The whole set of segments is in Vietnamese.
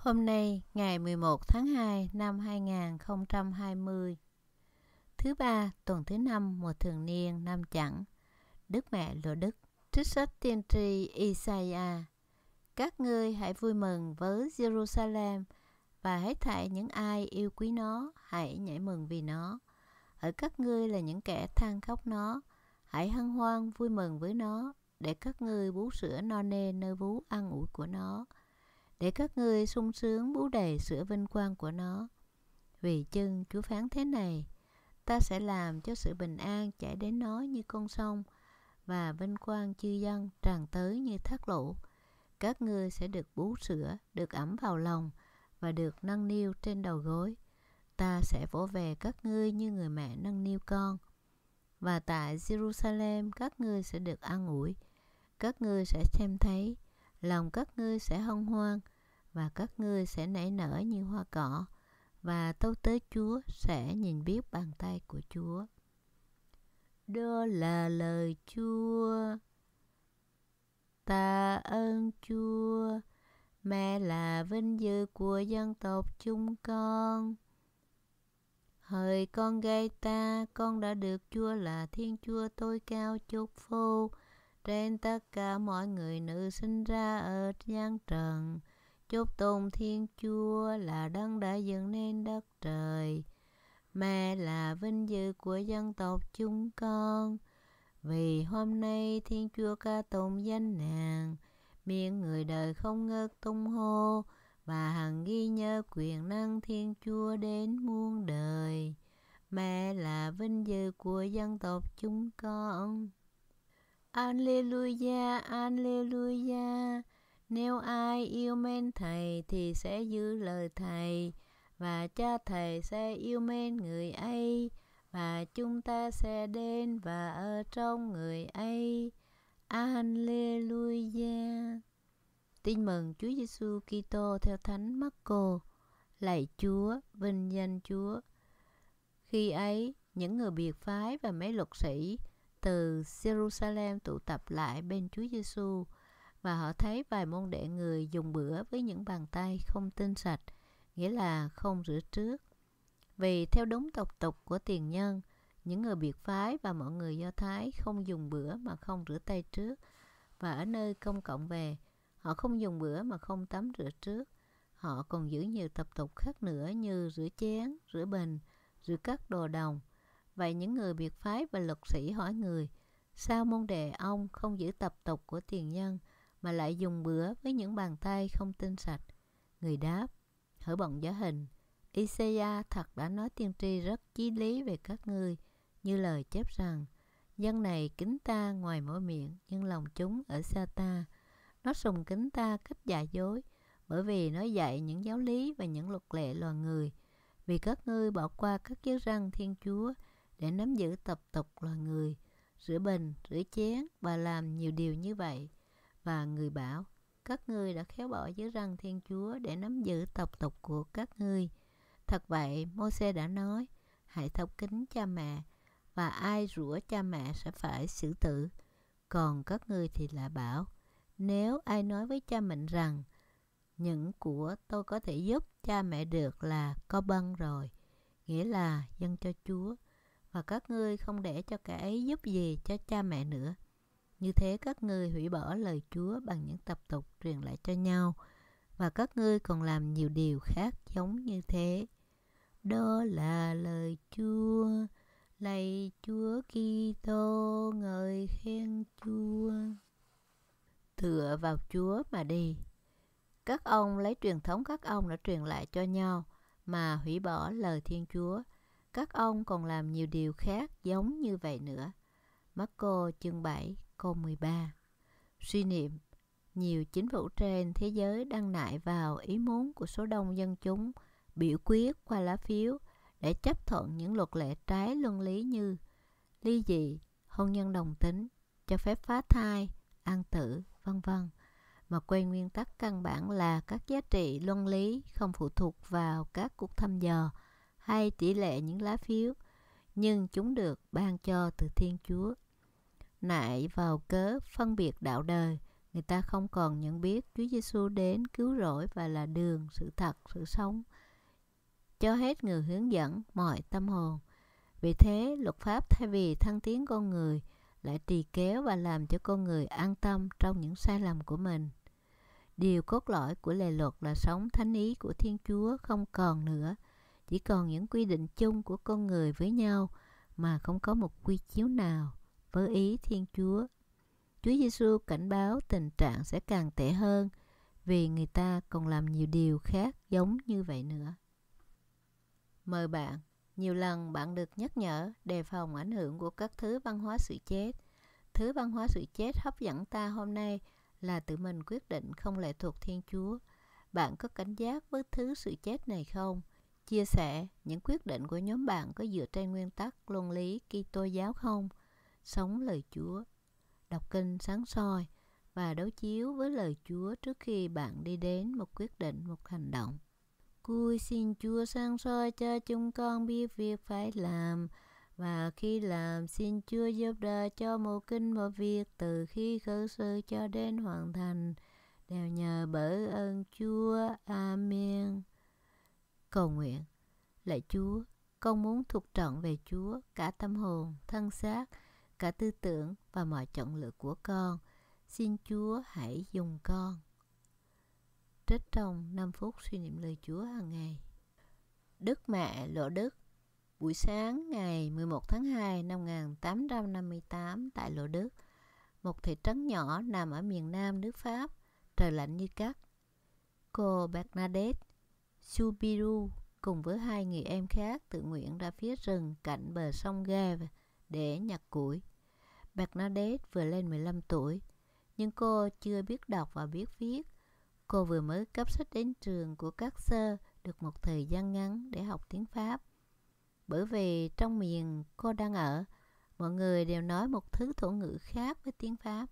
Hôm nay, ngày 11 tháng 2 năm 2020, thứ ba tuần thứ năm mùa thường niên năm chẳng, Đức Mẹ Lộ Đức, trích sách tiên tri Isaiah. Các ngươi hãy vui mừng với Jerusalem và hết thảy những ai yêu quý nó, hãy nhảy mừng vì nó. Ở các ngươi là những kẻ than khóc nó, hãy hân hoan vui mừng với nó, để các ngươi bú sữa no nê nơi vú ăn ủi của nó để các ngươi sung sướng bú đầy sữa vinh quang của nó. Vì chân Chúa phán thế này, ta sẽ làm cho sự bình an chảy đến nó như con sông và vinh quang chư dân tràn tới như thác lũ. Các ngươi sẽ được bú sữa, được ẩm vào lòng và được nâng niu trên đầu gối. Ta sẽ vỗ về các ngươi như người mẹ nâng niu con. Và tại Jerusalem các ngươi sẽ được an ủi. Các ngươi sẽ xem thấy lòng các ngươi sẽ hân hoan và các ngươi sẽ nảy nở như hoa cỏ và tâu tới Chúa sẽ nhìn biết bàn tay của Chúa. Đó là lời Chúa. Ta ơn Chúa, mẹ là vinh dự của dân tộc chúng con. Hỡi con gây ta, con đã được Chúa là Thiên Chúa tôi cao chúc phô trên tất cả mọi người nữ sinh ra ở gian trần. Chúc tôn Thiên Chúa là đấng đã dựng nên đất trời. Mẹ là vinh dự của dân tộc chúng con. Vì hôm nay Thiên Chúa ca tụng danh nàng, miệng người đời không ngớt tung hô và hằng ghi nhớ quyền năng Thiên Chúa đến muôn đời. Mẹ là vinh dự của dân tộc chúng con. Alleluia, Alleluia. Nếu ai yêu mến Thầy thì sẽ giữ lời Thầy, và cha Thầy sẽ yêu mến người ấy, và chúng ta sẽ đến và ở trong người ấy. Alleluia. Tin mừng Chúa Giêsu Kitô theo Thánh Marco. Lạy Chúa, vinh danh Chúa. Khi ấy, những người biệt phái và mấy luật sĩ từ Jerusalem tụ tập lại bên Chúa Giêsu và họ thấy vài môn đệ người dùng bữa với những bàn tay không tinh sạch, nghĩa là không rửa trước. Vì theo đúng tộc tục của tiền nhân, những người biệt phái và mọi người Do Thái không dùng bữa mà không rửa tay trước và ở nơi công cộng về, họ không dùng bữa mà không tắm rửa trước. Họ còn giữ nhiều tập tục khác nữa như rửa chén, rửa bình, rửa các đồ đồng, Vậy những người biệt phái và luật sĩ hỏi người, sao môn đệ ông không giữ tập tục của tiền nhân mà lại dùng bữa với những bàn tay không tinh sạch? Người đáp, hỡi bọn giả hình, Isaiah thật đã nói tiên tri rất chí lý về các ngươi, như lời chép rằng, dân này kính ta ngoài mỗi miệng, nhưng lòng chúng ở xa ta. Nó sùng kính ta cách giả dối, bởi vì nó dạy những giáo lý và những luật lệ loài người. Vì các ngươi bỏ qua các giới răng Thiên Chúa, để nắm giữ tập tục loài người rửa bình rửa chén và làm nhiều điều như vậy và người bảo các ngươi đã khéo bỏ dưới răng thiên chúa để nắm giữ tập tục của các ngươi thật vậy Môse đã nói hãy thấu kính cha mẹ và ai rủa cha mẹ sẽ phải xử tử còn các ngươi thì là bảo nếu ai nói với cha mình rằng những của tôi có thể giúp cha mẹ được là có bân rồi nghĩa là dân cho chúa và các ngươi không để cho kẻ ấy giúp gì cho cha mẹ nữa. Như thế các ngươi hủy bỏ lời Chúa bằng những tập tục truyền lại cho nhau và các ngươi còn làm nhiều điều khác giống như thế. Đó là lời Chúa, lạy Chúa Kitô ngợi khen Chúa. Tựa vào Chúa mà đi. Các ông lấy truyền thống các ông đã truyền lại cho nhau mà hủy bỏ lời Thiên Chúa – các ông còn làm nhiều điều khác giống như vậy nữa. Marco chương 7 câu 13 Suy niệm Nhiều chính phủ trên thế giới đang nại vào ý muốn của số đông dân chúng biểu quyết qua lá phiếu để chấp thuận những luật lệ trái luân lý như ly dị, hôn nhân đồng tính, cho phép phá thai, an tử, vân vân mà quên nguyên tắc căn bản là các giá trị luân lý không phụ thuộc vào các cuộc thăm dò hay tỷ lệ những lá phiếu, nhưng chúng được ban cho từ Thiên Chúa. Nại vào cớ phân biệt đạo đời, người ta không còn nhận biết Chúa Giêsu đến cứu rỗi và là đường, sự thật, sự sống, cho hết người hướng dẫn mọi tâm hồn. Vì thế, luật pháp thay vì thăng tiến con người lại trì kéo và làm cho con người an tâm trong những sai lầm của mình. Điều cốt lõi của lề luật là sống thánh ý của Thiên Chúa không còn nữa – chỉ còn những quy định chung của con người với nhau mà không có một quy chiếu nào với ý Thiên Chúa. Chúa Giêsu cảnh báo tình trạng sẽ càng tệ hơn vì người ta còn làm nhiều điều khác giống như vậy nữa. Mời bạn, nhiều lần bạn được nhắc nhở đề phòng ảnh hưởng của các thứ văn hóa sự chết. Thứ văn hóa sự chết hấp dẫn ta hôm nay là tự mình quyết định không lệ thuộc Thiên Chúa. Bạn có cảnh giác với thứ sự chết này không? chia sẻ những quyết định của nhóm bạn có dựa trên nguyên tắc luân lý Kitô giáo không? Sống lời Chúa, đọc kinh sáng soi và đối chiếu với lời Chúa trước khi bạn đi đến một quyết định, một hành động. Cui xin Chúa sáng soi cho chúng con biết việc phải làm và khi làm xin Chúa giúp đỡ cho một kinh một việc từ khi khởi sự cho đến hoàn thành đều nhờ bởi ơn Chúa. Amen. Cầu nguyện Lạy Chúa, con muốn thuộc trọn về Chúa cả tâm hồn, thân xác, cả tư tưởng và mọi chọn lựa của con. Xin Chúa hãy dùng con. Trích trong 5 phút suy niệm lời Chúa hàng ngày. Đức Mẹ Lộ Đức Buổi sáng ngày 11 tháng 2 năm 1858 tại Lộ Đức, một thị trấn nhỏ nằm ở miền nam nước Pháp, trời lạnh như cắt. Cô Bernadette Subiru cùng với hai người em khác tự nguyện ra phía rừng cạnh bờ sông Ghe để nhặt củi. Bernadette vừa lên 15 tuổi, nhưng cô chưa biết đọc và biết viết. Cô vừa mới cấp sách đến trường của các sơ được một thời gian ngắn để học tiếng Pháp. Bởi vì trong miền cô đang ở, mọi người đều nói một thứ thổ ngữ khác với tiếng Pháp.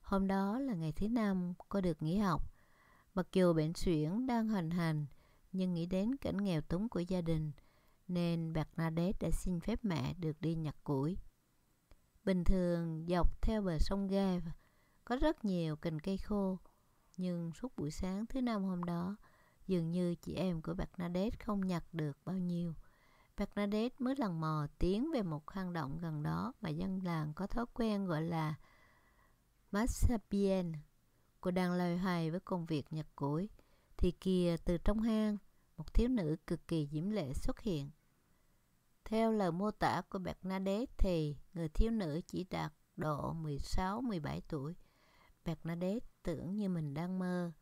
Hôm đó là ngày thứ năm cô được nghỉ học. Mặc dù bệnh suyễn đang hoành hành, nhưng nghĩ đến cảnh nghèo túng của gia đình, nên Bernadette đã xin phép mẹ được đi nhặt củi. Bình thường dọc theo bờ sông Ga có rất nhiều cành cây khô, nhưng suốt buổi sáng thứ năm hôm đó, dường như chị em của Bernadette không nhặt được bao nhiêu. Bernadette mới lần mò tiến về một hang động gần đó mà dân làng có thói quen gọi là Massapien. Cô đang loay hoay với công việc nhặt củi. Thì kìa từ trong hang, một thiếu nữ cực kỳ diễm lệ xuất hiện. Theo lời mô tả của Bernadette thì người thiếu nữ chỉ đạt độ 16-17 tuổi. Bernadette tưởng như mình đang mơ.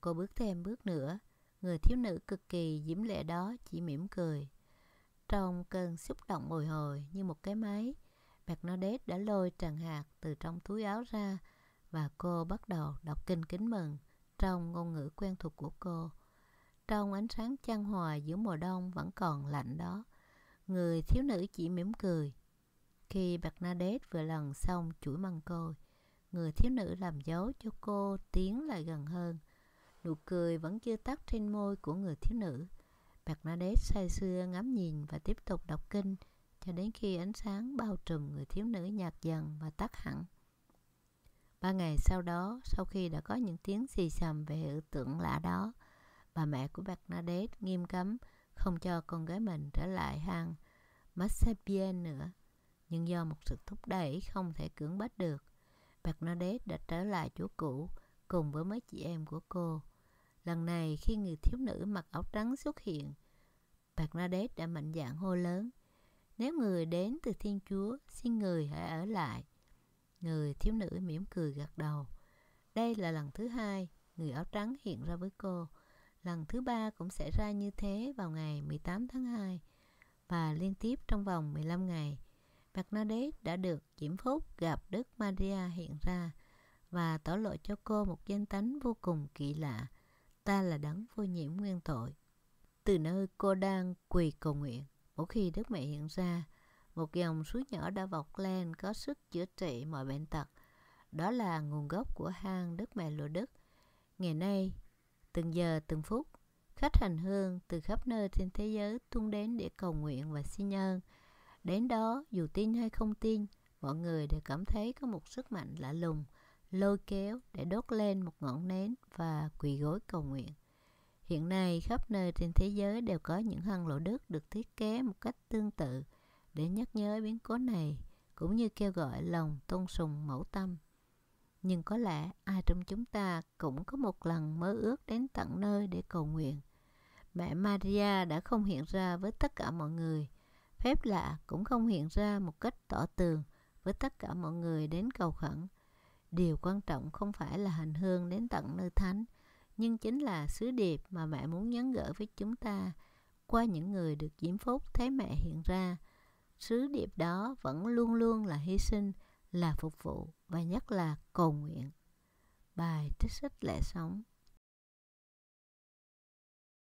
Cô bước thêm bước nữa, người thiếu nữ cực kỳ diễm lệ đó chỉ mỉm cười. Trong cơn xúc động bồi hồi như một cái máy, Bernadette đã lôi tràng hạt từ trong túi áo ra và cô bắt đầu đọc kinh kính mừng trong ngôn ngữ quen thuộc của cô trong ánh sáng chan hòa giữa mùa đông vẫn còn lạnh đó. Người thiếu nữ chỉ mỉm cười. Khi Bernadette vừa lần xong chuỗi măng côi, người thiếu nữ làm dấu cho cô tiến lại gần hơn. Nụ cười vẫn chưa tắt trên môi của người thiếu nữ. Bernadette say sưa ngắm nhìn và tiếp tục đọc kinh cho đến khi ánh sáng bao trùm người thiếu nữ nhạt dần và tắt hẳn. Ba ngày sau đó, sau khi đã có những tiếng xì xầm về hiện tượng lạ đó, bà mẹ của Bernadette nghiêm cấm không cho con gái mình trở lại hang Massapien nữa. Nhưng do một sự thúc đẩy không thể cưỡng bách được, Bernadette đã trở lại chỗ cũ cùng với mấy chị em của cô. Lần này khi người thiếu nữ mặc áo trắng xuất hiện, Bernadette đã mạnh dạn hô lớn. Nếu người đến từ Thiên Chúa, xin người hãy ở lại. Người thiếu nữ mỉm cười gật đầu. Đây là lần thứ hai người áo trắng hiện ra với cô Lần thứ ba cũng sẽ ra như thế vào ngày 18 tháng 2 và liên tiếp trong vòng 15 ngày. Bernadette đã được Diễm Phúc gặp Đức Maria hiện ra và tỏ lộ cho cô một danh tánh vô cùng kỳ lạ. Ta là đấng vô nhiễm nguyên tội. Từ nơi cô đang quỳ cầu nguyện, mỗi khi Đức Mẹ hiện ra, một dòng suối nhỏ đã vọc lên có sức chữa trị mọi bệnh tật. Đó là nguồn gốc của hang Đức Mẹ Lụa Đức. Ngày nay, từng giờ từng phút, khách hành hương từ khắp nơi trên thế giới tuôn đến để cầu nguyện và xin ơn. Đến đó, dù tin hay không tin, mọi người đều cảm thấy có một sức mạnh lạ lùng, lôi kéo để đốt lên một ngọn nến và quỳ gối cầu nguyện. Hiện nay, khắp nơi trên thế giới đều có những hăng lộ Đức được thiết kế một cách tương tự để nhắc nhớ biến cố này, cũng như kêu gọi lòng tôn sùng mẫu tâm nhưng có lẽ ai trong chúng ta cũng có một lần mơ ước đến tận nơi để cầu nguyện. Mẹ Maria đã không hiện ra với tất cả mọi người. Phép lạ cũng không hiện ra một cách tỏ tường với tất cả mọi người đến cầu khẩn. Điều quan trọng không phải là hành hương đến tận nơi thánh, nhưng chính là sứ điệp mà mẹ muốn nhắn gửi với chúng ta qua những người được diễm phúc thấy mẹ hiện ra. Sứ điệp đó vẫn luôn luôn là hy sinh, là phục vụ và nhất là cầu nguyện. Bài trích sách lẽ sống